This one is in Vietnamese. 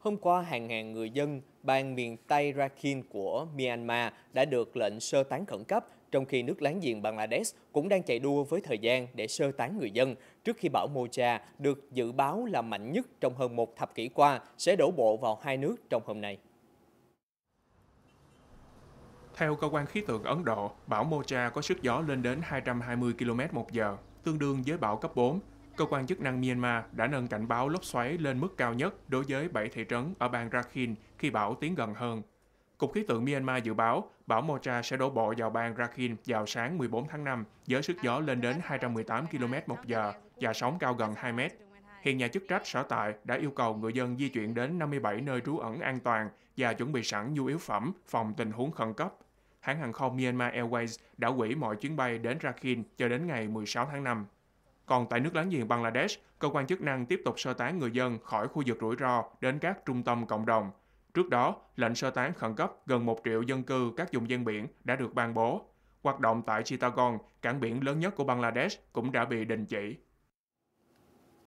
Hôm qua, hàng ngàn người dân bang miền Tây Rakhine của Myanmar đã được lệnh sơ tán khẩn cấp, trong khi nước láng giềng Bangladesh cũng đang chạy đua với thời gian để sơ tán người dân trước khi bão Mocha được dự báo là mạnh nhất trong hơn một thập kỷ qua sẽ đổ bộ vào hai nước trong hôm nay. Theo cơ quan khí tượng Ấn Độ, bão Mocha có sức gió lên đến 220 km/h, tương đương với bão cấp 4, cơ quan chức năng Myanmar đã nâng cảnh báo lốc xoáy lên mức cao nhất đối với 7 thị trấn ở bang Rakhine khi bão tiến gần hơn. Cục khí tượng Myanmar dự báo bão Mocha sẽ đổ bộ vào bang Rakhine vào sáng 14 tháng 5 với sức gió lên đến 218 km một giờ và sóng cao gần 2 mét. Hiện nhà chức trách sở tại đã yêu cầu người dân di chuyển đến 57 nơi trú ẩn an toàn và chuẩn bị sẵn nhu yếu phẩm phòng tình huống khẩn cấp. Hãng hàng không Myanmar Airways đã hủy mọi chuyến bay đến Rakhine cho đến ngày 16 tháng 5. Còn tại nước láng giềng Bangladesh, cơ quan chức năng tiếp tục sơ tán người dân khỏi khu vực rủi ro đến các trung tâm cộng đồng. Trước đó, lệnh sơ tán khẩn cấp gần 1 triệu dân cư các vùng ven biển đã được ban bố. Hoạt động tại Chittagong, cảng biển lớn nhất của Bangladesh cũng đã bị đình chỉ.